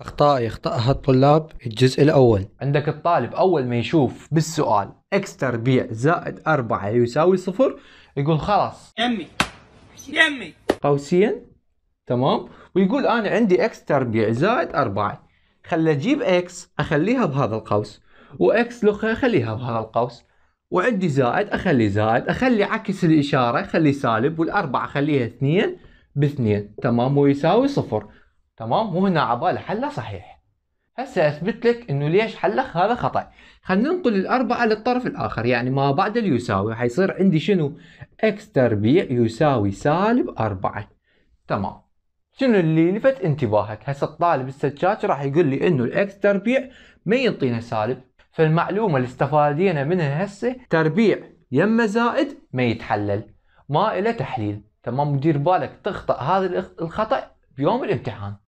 أخطاء يخطأها الطلاب الجزء الأول عندك الطالب أول ما يشوف بالسؤال x تربيع زائد 4 يساوي صفر يقول خلاص يمي يمي قوسيا تمام ويقول أنا عندي x تربيع زائد 4 خل أجيب x أخليها بهذا القوس وx لخة أخليها بهذا القوس وعندي زائد أخلي زائد أخلي عكس الإشارة أخلي سالب والأربعة أخليها اثنين باثنين تمام ويساوي صفر تمام وهنا عبالة حله صحيح هسه اثبت لك انه ليش حلخ هذا خطا خلينا ننقل الاربعه للطرف الاخر يعني ما بعد اليساوي حيصير عندي شنو اكس تربيع يساوي سالب أربعة تمام شنو اللي لفت انتباهك هسه الطالب السجاج راح يقول لي انه الاكس تربيع ما ينطينا سالب فالمعلومه اللي استفادينا منها هسه تربيع يما زائد ما يتحلل ما له تحليل تمام دير بالك تخطأ هذا الخطأ بيوم الامتحان